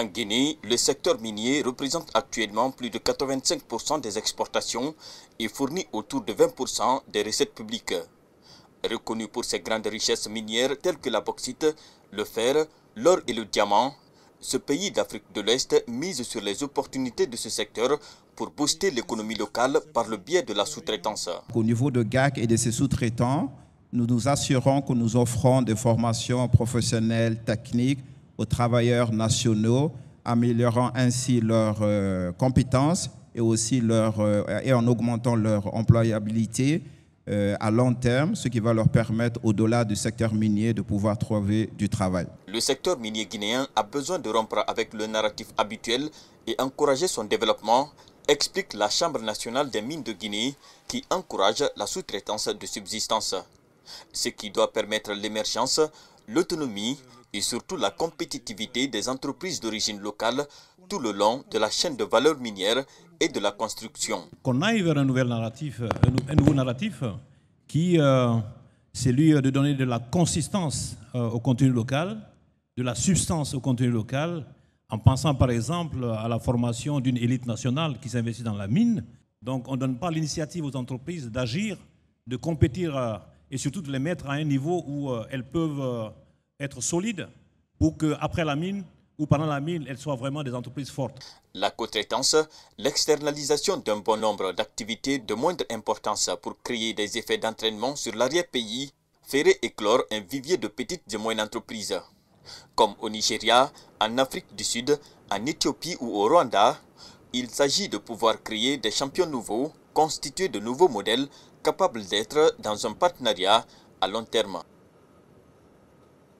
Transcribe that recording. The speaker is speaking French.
En Guinée, le secteur minier représente actuellement plus de 85% des exportations et fournit autour de 20% des recettes publiques. Reconnu pour ses grandes richesses minières telles que la bauxite, le fer, l'or et le diamant, ce pays d'Afrique de l'Est mise sur les opportunités de ce secteur pour booster l'économie locale par le biais de la sous-traitance. Au niveau de GAC et de ses sous-traitants, nous nous assurons que nous offrons des formations professionnelles, techniques, aux travailleurs nationaux, améliorant ainsi leurs euh, compétences et aussi leur, euh, et en augmentant leur employabilité euh, à long terme, ce qui va leur permettre, au-delà du secteur minier, de pouvoir trouver du travail. Le secteur minier guinéen a besoin de rompre avec le narratif habituel et encourager son développement, explique la Chambre nationale des mines de Guinée, qui encourage la sous-traitance de subsistance, ce qui doit permettre l'émergence, l'autonomie et surtout la compétitivité des entreprises d'origine locale tout le long de la chaîne de valeur minière et de la construction. Qu'on aille vers un, nouvel narratif, un nouveau narratif qui euh, celui euh, de donner de la consistance euh, au contenu local, de la substance au contenu local, en pensant par exemple à la formation d'une élite nationale qui s'investit dans la mine. Donc on ne donne pas l'initiative aux entreprises d'agir, de compétir euh, et surtout de les mettre à un niveau où elles peuvent être solide pour qu'après la mine ou pendant la mine, elles soient vraiment des entreprises fortes. La co-traitance, l'externalisation d'un bon nombre d'activités de moindre importance pour créer des effets d'entraînement sur l'arrière-pays, ferait éclore un vivier de petites et moyennes entreprises. Comme au Nigeria, en Afrique du Sud, en Éthiopie ou au Rwanda, il s'agit de pouvoir créer des champions nouveaux, constituer de nouveaux modèles capables d'être dans un partenariat à long terme.